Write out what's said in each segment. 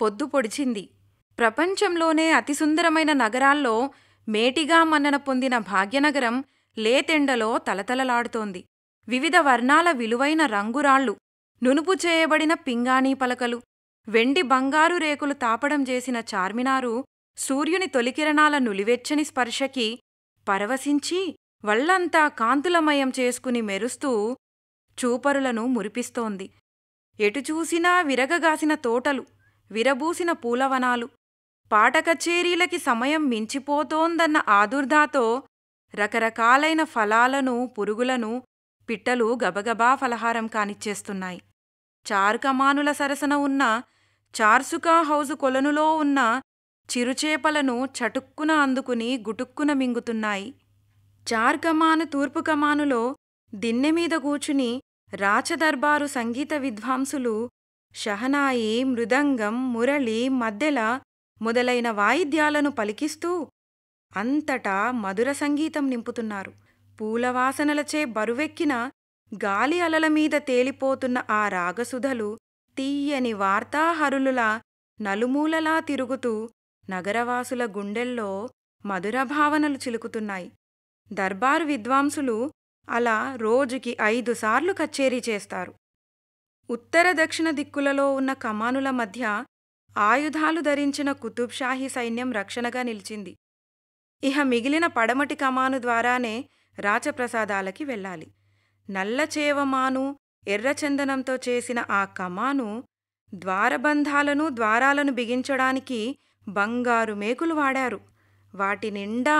పొద్దు పొడిచింది ప్రపంచంలోనే అతి సుందరమైన నగరాల్లో మేటిగా మన్నన పొందిన భాగ్యనగరం లేతెండలో తలతలలాడుతోంది వివిధ వర్ణాల విలువైన రంగురాళ్ళు నునుపు చేయబడిన పింగాణీ పలకలు వెండి బంగారు రేకులు తాపడం చేసిన చార్మినారు సూర్యుని తొలికిరణాల నులివెచ్చని స్పర్శకి పరవశించి వళ్లంతా కాంతులమయం చేసుకుని మెరుస్తూ చూపరులను మురిపిస్తోంది ఎటుచూసినా విరగగాసిన తోటలు విరబూసిన పూలవనాలు పాటకచేరీలకి సమయం మించిపోతోందన్న ఆదుర్దాతో రకరకాలైన ఫలాలను పురుగులను పిట్టలు గబగబా ఫలహారం కానిచ్చేస్తున్నాయి చార్కమానుల సరసన ఉన్న చార్సుకా హౌజు కొలనులో ఉన్న చిరుచేపలను చటుక్కున అందుకుని గుటుక్కున మింగుతున్నాయి చార్కమాను తూర్పుకమానులో దిన్నెమీద కూచుని రాచదర్బారు సంగీత విద్వాంసులు షహనాయి మృదంగం మురళి మద్దెల మొదలైన వాయిద్యాలను పలికిస్తూ అంతటా మధుర సంగీతం నింపుతున్నారు పూలవాసనలచే బరువెక్కిన గాలి అలల మీద తేలిపోతున్న ఆ రాగసుధలు తీయని వార్తాహరులులా నలుమూలలా తిరుగుతూ నగరవాసుల గుండెల్లో మధుర భావనలు చిలుకుతున్నాయి దర్బారు విద్వాంసులు అలా రోజుకి ఐదుసార్లు కచ్చేరీ చేస్తారు ఉత్తర దక్షిణ దిక్కులలో ఉన్న కమానుల మధ్య ఆయుధాలు ధరించిన కుతుబ్షాహీ సైన్యం రక్షణగా నిలిచింది ఇహ మిగిలిన పడమటి కమాను ద్వారానే రాచప్రసాదాలకి వెళ్ళాలి నల్లచేవమాను ఎర్రచందనంతో చేసిన ఆ కమాను ద్వారబంధాలను ద్వారాలను బిగించడానికి బంగారు మేకులు వాడారు వాటి నిండా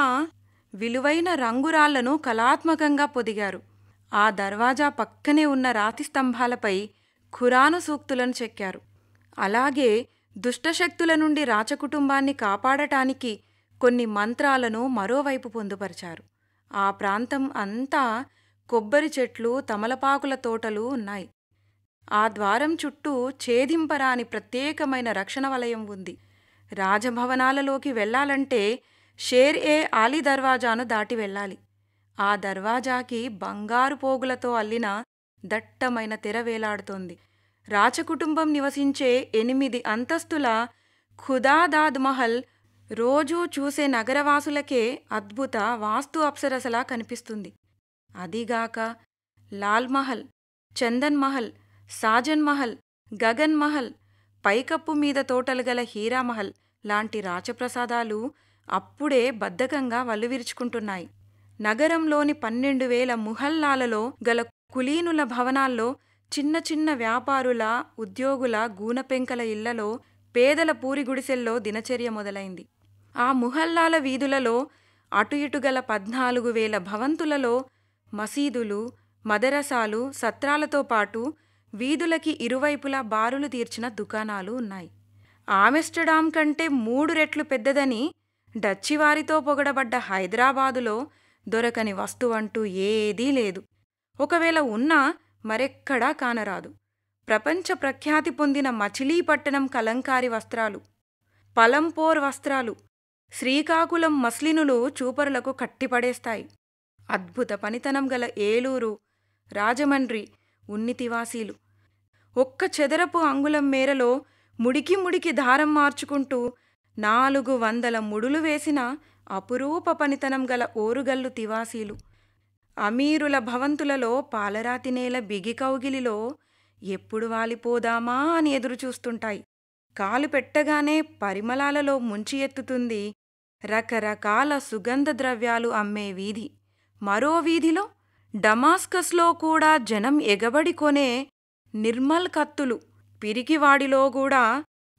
విలువైన రంగురాళ్లను కళాత్మకంగా పొదిగారు ఆ దర్వాజా పక్కనే ఉన్న రాతి స్తంభాలపై ఖురాను సూక్తులను చెక్కారు అలాగే దుష్టశక్తుల నుండి రాచకుటుంబాన్ని కాపాడటానికి కొన్ని మంత్రాలను మరోవైపు పొందుపరిచారు ఆ ప్రాంతం అంతా కొబ్బరి చెట్లు తమలపాకుల తోటలు ఉన్నాయి ఆ ద్వారం చుట్టూ ఛేదింపరాని ప్రత్యేకమైన రక్షణ వలయం ఉంది రాజభవనాలలోకి వెళ్ళాలంటే షేర్ ఏ ఆలీ దర్వాజాను దాటి వెళ్ళాలి ఆ దర్వాజాకి బంగారు పోగులతో అల్లిన దట్టమైన తెర వేలాడుతోంది రాచకుటుంబం నివసించే ఎనిమిది అంతస్తుల ఖుదాదాద్ మహల్ రోజూ చూసే నగరవాసులకే అద్భుత వాస్తు అప్సరసలా కనిపిస్తుంది అదిగాక లాల్ మహల్ చందన్ మహల్ సాజన్ మహల్ గగన్ మహల్ పైకప్పు మీద తోటలు గల హీరామహల్ లాంటి రాచప్రసాదాలు అప్పుడే బద్ధకంగా వల్లువిరుచుకుంటున్నాయి నగరంలోని పన్నెండు వేల ముహల్లాలలో గల కులీనుల భవనాల్లో చిన్న చిన్న వ్యాపారుల ఉద్యోగుల గూనపెంకల ఇళ్లలో పేదల పూరి గుడిసెల్లో దినచర్య మొదలైంది ఆ ముహల్లాల వీధులలో అటు ఇటుగల పద్నాలుగు వేల భవంతులలో మసీదులు మదరసాలు సత్రాలతో పాటు వీధులకి ఇరువైపులా బారులు తీర్చిన దుకాణాలు ఉన్నాయి ఆమెస్టర్డామ్ కంటే మూడు రెట్లు పెద్దదని డచ్చివారితో పొగడబడ్డ హైదరాబాదులో దొరకని వస్తువంటూ ఏదీ లేదు ఒకవేళ ఉన్నా మరెక్కడా కానరాదు ప్రపంచ ప్రఖ్యాతి పొందిన మచిలీపట్టణం కలంకారి వస్త్రాలు పలంపోర్ వస్త్రాలు శ్రీకాకుళం మస్లినులు చూపరులకు కట్టిపడేస్తాయి అద్భుత పనితనం గల ఏలూరు రాజమండ్రి ఉన్నితివాసీలు ఒక్క చెదరపు అంగుళం మేరలో ముడికి ముడికి దారం మార్చుకుంటూ నాలుగు వందల ముడులు వేసిన అపురూప పనితనం గల ఓరుగల్లు తివాసీలు అమీరుల భవంతులలో పాలరాతి నేల బిగి కౌగిలిలో ఎప్పుడు వాలిపోదామా అని ఎదురుచూస్తుంటాయి కాలు పెట్టగానే పరిమళాలలో ముంచి ఎత్తుతుంది రకరకాల సుగంధ ద్రవ్యాలు అమ్మే వీధి మరో వీధిలో డమాస్కస్లో కూడా జనం ఎగబడి కొనే నిర్మల్ కత్తులు పిరికివాడిలో కూడా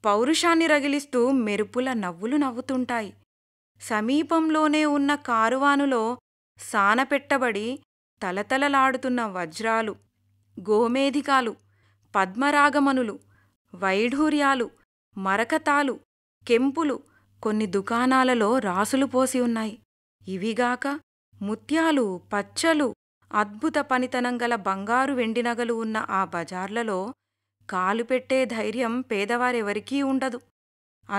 పౌరుషాన్ని రగిలిస్తూ మెరుపుల నవ్వులు నవ్వుతుంటాయి సమీపంలోనే ఉన్న కారువానులో సానపెట్టబడి తలతలలాడుతున్న వజ్రాలు గోమేధికాలు పద్మరాగమనులు వైఢూర్యాలు మరకతాలు కెంపులు కొన్ని దుకాణాలలో రాసులు పోసి ఉన్నాయి ఇవిగాక ముత్యాలు పచ్చలు అద్భుత పనితనం గల బంగారు వెండి నగలు ఉన్న ఆ బజార్లలో కాలుపెట్టే ధైర్యం పేదవారెవరికీ ఉండదు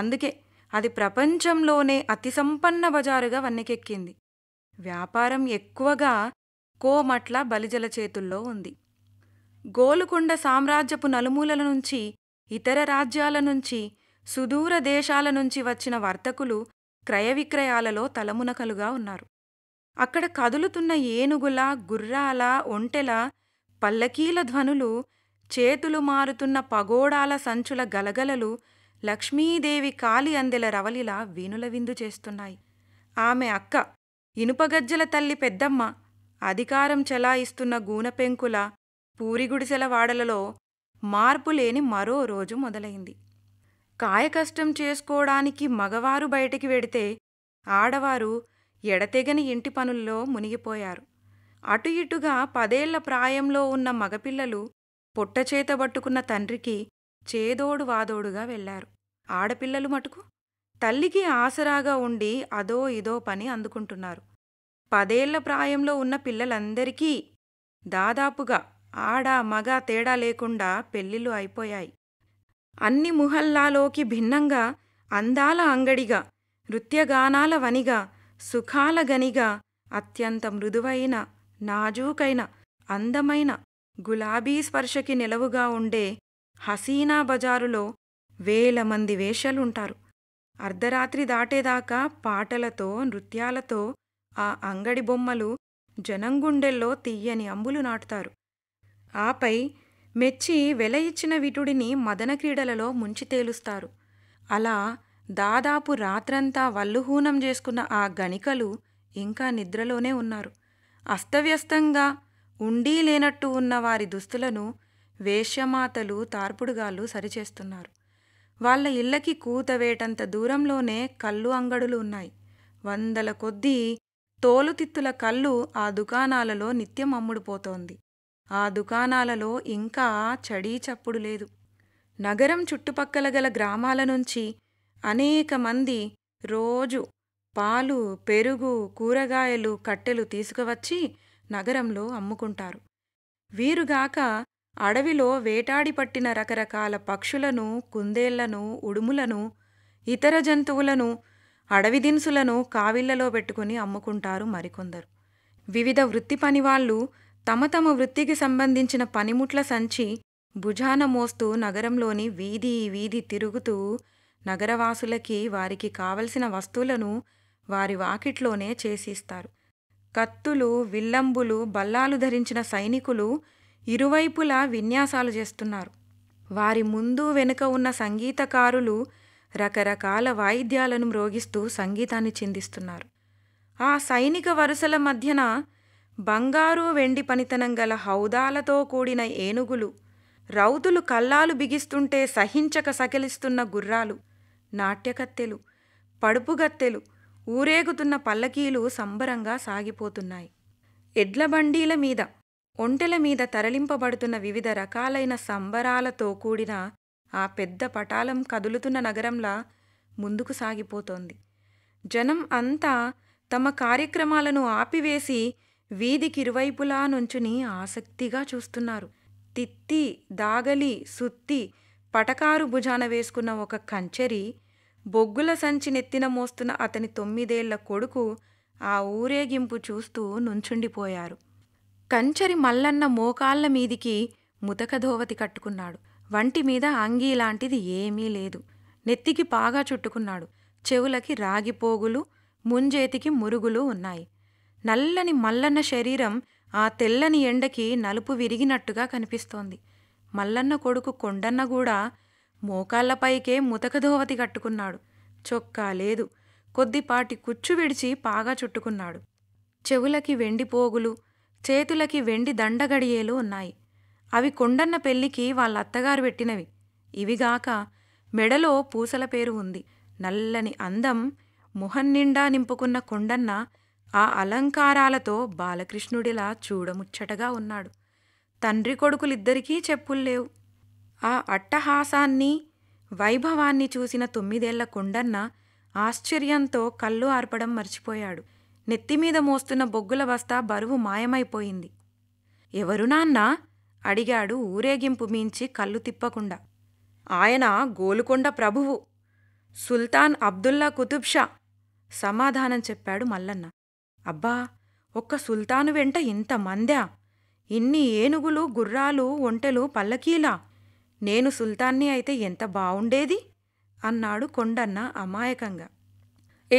అందుకే అది ప్రపంచంలోనే అతి సంపన్న బజారుగా వన్నెకెక్కింది వ్యాపారం ఎక్కువగా కోమట్ల బలిజల చేతుల్లో ఉంది గోలుకొండ సామ్రాజ్యపు నలుమూలల నుంచి ఇతర రాజ్యాల నుంచి సుదూర దేశాల నుంచి వచ్చిన వర్తకులు క్రయ విక్రయాలలో తలమునకలుగా ఉన్నారు అక్కడ కదులుతున్న ఏనుగుల గుర్రాల ఒంటెల పల్లకీల ధ్వనులు చేతులు మారుతున్న పగోడాల సంచుల గలగలలు లక్ష్మీదేవి కాలి అందెల రవలిలా వీణుల విందు చేస్తున్నాయి ఆమె అక్క ఇనుపగజ్జల తల్లి పెద్దమ్మ అధికారం చెలాయిస్తున్న గూనపెంకుల పూరిగుడిసెల వాడలలో మార్పులేని మరో రోజు మొదలైంది కాయకష్టం చేసుకోవడానికి మగవారు బయటికి వెడితే ఆడవారు ఎడతెగని ఇంటి పనుల్లో మునిగిపోయారు అటు ఇటుగా పదేళ్ల ప్రాయంలో ఉన్న మగపిల్లలు పొట్టచేతబట్టుకున్న తండ్రికి చేదోడు వాదోడుగా వెళ్లారు ఆడపిల్లలు మటుకు తల్లికి ఆసరాగా ఉండి అదో ఇదో పని అందుకుంటున్నారు పదేళ్ల ప్రాయంలో ఉన్న పిల్లలందరికీ దాదాపుగా ఆడ మగ తేడా లేకుండా పెళ్ళిళ్ళు అయిపోయాయి అన్ని ముహల్లాలోకి భిన్నంగా అందాల అంగడిగా నృత్యగానాల వనిగా సుఖాల గనిగా అత్యంత మృదువైన నాజూకైన అందమైన గులాబీ స్పర్శకి నిలవుగా ఉండే హసీనా బజారులో వేల మంది వేషలుంటారు అర్ధరాత్రి దాటేదాకా పాటలతో నృత్యాలతో ఆ అంగడి బొమ్మలు జనం గుండెల్లో తీయని అంబులు నాటుతారు ఆపై మెచ్చి వెల ఇచ్చిన విటుడిని మదన క్రీడలలో ముంచి తేలుస్తారు అలా దాదాపు రాత్రంతా వల్లుహూనం చేసుకున్న ఆ గణికలు ఇంకా నిద్రలోనే ఉన్నారు అస్తవ్యస్తంగా ఉండీ లేనట్టు ఉన్న వారి దుస్తులను వేష్యమాతలు తార్పుడుగాళ్ళు సరిచేస్తున్నారు వాళ్ళ ఇళ్ళకి కూతవేటంత దూరంలోనే కళ్ళు అంగడులు ఉన్నాయి వందల కొద్దీ తోలుతిత్తుల కళ్ళు ఆ దుకాణాలలో నిత్యం అమ్ముడుపోతోంది ఆ దుకాణాలలో ఇంకా చడీ చప్పుడు లేదు నగరం చుట్టుపక్కల గల గ్రామాల నుంచి అనేక మంది రోజు పాలు పెరుగు కూరగాయలు కట్టెలు తీసుకువచ్చి నగరంలో అమ్ముకుంటారు వీరుగాక అడవిలో వేటాడి పట్టిన రకరకాల పక్షులను కుందేళ్లను ఉడుములను ఇతర జంతువులను అడవి దినుసులను కావిళ్లలో పెట్టుకుని అమ్ముకుంటారు మరికొందరు వివిధ వృత్తి పనివాళ్లు తమ తమ వృత్తికి సంబంధించిన పనిముట్ల సంచి భుజాన మోస్తూ నగరంలోని వీధి వీధి తిరుగుతూ నగరవాసులకి వారికి కావలసిన వస్తువులను వారి వాకిట్లోనే చేసిస్తారు కత్తులు విల్లంబులు బల్లాలు ధరించిన సైనికులు ఇరువైపులా విన్యాసాలు చేస్తున్నారు వారి ముందు వెనుక ఉన్న సంగీతకారులు రకరకాల వాయిద్యాలను మ్రోగిస్తూ సంగీతాన్ని చిందిస్తున్నారు ఆ సైనిక వరుసల మధ్యన బంగారు వెండి పనితనం గల హౌదాలతో కూడిన ఏనుగులు రౌతులు కల్లాలు బిగిస్తుంటే సహించక సకిలిస్తున్న గుర్రాలు నాట్యకత్తెలు పడుపుగత్తెలు ఊరేగుతున్న పల్లకీలు సంబరంగా సాగిపోతున్నాయి ఎడ్ల బండీల మీద ఒంటెల మీద తరలింపబడుతున్న వివిధ రకాలైన సంబరాలతో కూడిన ఆ పెద్ద పటాలం కదులుతున్న నగరంలా ముందుకు సాగిపోతోంది జనం అంతా తమ కార్యక్రమాలను ఆపివేసి వీధికి ఇరువైపులా నుంచుని ఆసక్తిగా చూస్తున్నారు తిత్తి దాగలి సుత్తి పటకారు భుజాన వేసుకున్న ఒక కంచెరి బొగ్గుల సంచి నెత్తిన మోస్తున్న అతని తొమ్మిదేళ్ల కొడుకు ఆ ఊరేగింపు చూస్తూ నుంచుండిపోయారు కంచరి మల్లన్న మోకాళ్ల మీదికి ముతకధోవతి కట్టుకున్నాడు వంటి మీద అంగీ లాంటిది ఏమీ లేదు నెత్తికి పాగా చుట్టుకున్నాడు చెవులకి రాగిపోగులు ముంజేతికి మురుగులు ఉన్నాయి నల్లని మల్లన్న శరీరం ఆ తెల్లని ఎండకి నలుపు విరిగినట్టుగా కనిపిస్తోంది మల్లన్న కొడుకు కొండన్న కూడా మోకాళ్లపైకే ముతకధోవతి కట్టుకున్నాడు చొక్కా లేదు కొద్దిపాటి కుచ్చు విడిచి పాగా చుట్టుకున్నాడు చెవులకి వెండిపోగులు చేతులకి వెండి దండగడియేలు ఉన్నాయి అవి కొండన్న పెళ్లికి వాళ్ళ అత్తగారు పెట్టినవి ఇవిగాక మెడలో పూసల పేరు ఉంది నల్లని అందం ముహన్నిండా నింపుకున్న కొండన్న ఆ అలంకారాలతో బాలకృష్ణుడిలా చూడముచ్చటగా ఉన్నాడు తండ్రి కొడుకులిద్దరికీ చెప్పుల్లేవు ఆ అట్టహాసాన్ని వైభవాన్ని చూసిన తొమ్మిదేళ్ల కొండన్న ఆశ్చర్యంతో కళ్ళు ఆర్పడం మర్చిపోయాడు నెత్తిమీద మోస్తున్న బొగ్గుల బస్తా బరువు మాయమైపోయింది ఎవరు నాన్నా అడిగాడు ఊరేగింపు మించి కళ్ళు తిప్పకుండా ఆయన గోలుకొండ ప్రభువు సుల్తాన్ అబ్దుల్లా కుతుబ్షా సమాధానం చెప్పాడు మల్లన్న అబ్బా ఒక్క సుల్తాను వెంట ఇంత మందా ఇన్ని ఏనుగులు గుర్రాలు ఒంటెలు పల్లకీలా నేను సుల్తాన్ని అయితే ఎంత బావుండేది అన్నాడు కొండన్న అమాయకంగా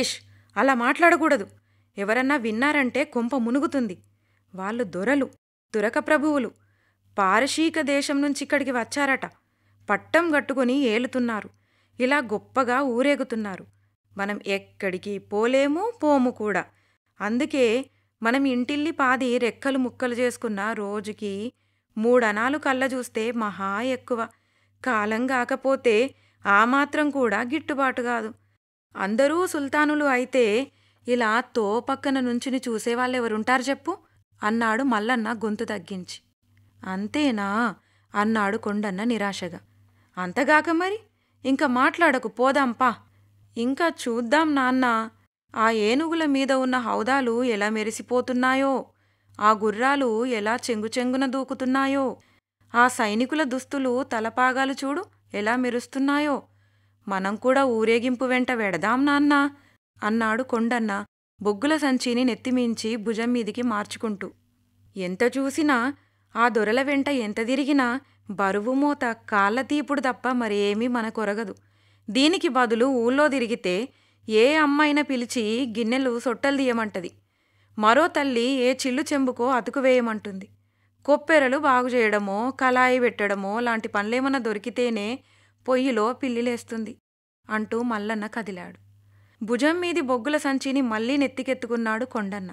ఇష్ అలా మాట్లాడకూడదు ఎవరన్నా విన్నారంటే కొంప మునుగుతుంది వాళ్ళు దొరలు తురక ప్రభువులు పారశీక దేశం నుంచి ఇక్కడికి వచ్చారట పట్టం గట్టుకుని ఏలుతున్నారు ఇలా గొప్పగా ఊరేగుతున్నారు మనం ఎక్కడికి పోలేము పోము కూడా అందుకే మనం ఇంటిల్లి పాది రెక్కలు ముక్కలు చేసుకున్న రోజుకి మూడనాలు కళ్ళ చూస్తే మహా ఎక్కువ కాలం కాకపోతే ఆ మాత్రం కూడా గిట్టుబాటు కాదు అందరూ సుల్తానులు అయితే ఇలా తోపక్కన నుంచుని చూసేవాళ్ళెవరుంటారు చెప్పు అన్నాడు మల్లన్న గొంతు తగ్గించి అంతేనా అన్నాడు కొండన్న నిరాశగా అంతగాక మరి ఇంకా మాట్లాడకు పోదాంపా ఇంకా చూద్దాం నాన్న ఆ ఏనుగుల మీద ఉన్న హౌదాలు ఎలా మెరిసిపోతున్నాయో ఆ గుర్రాలు ఎలా చెంగు చెంగున దూకుతున్నాయో ఆ సైనికుల దుస్తులు తలపాగాలు చూడు ఎలా మెరుస్తున్నాయో మనం కూడా ఊరేగింపు వెంట వెడదాం నాన్నా అన్నాడు కొండన్న బొగ్గుల సంచిని నెత్తిమించి భుజం మీదికి మార్చుకుంటూ ఎంత చూసినా ఆ దొరల వెంట ఎంత తిరిగినా బరువు మూత కాళ్ళ తీపుడు తప్ప మరేమీ మన కొరగదు దీనికి బదులు ఊళ్ళో తిరిగితే ఏ అమ్మాయిన పిలిచి గిన్నెలు సొట్టలు తీయమంటది మరో తల్లి ఏ చిల్లు చెంబుకో అతుకు వేయమంటుంది కొప్పెరలు బాగు చేయడమో కళాయి పెట్టడమో లాంటి పనులేమన్నా దొరికితేనే పొయ్యిలో పిల్లిలేస్తుంది అంటూ మల్లన్న కదిలాడు భుజం మీది బొగ్గుల సంచిని మళ్ళీ నెత్తికెత్తుకున్నాడు కొండన్న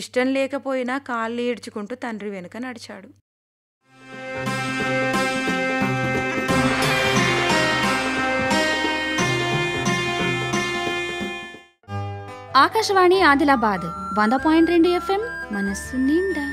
ఇష్టం లేకపోయినా కాళ్ళు ఈడ్చుకుంటూ తండ్రి వెనుక నడిచాడు ఆకాశవాణి ఆదిలాబాద్ వంద పాయింట్ రెండు ఎఫ్ఎం మనస్సు నిండా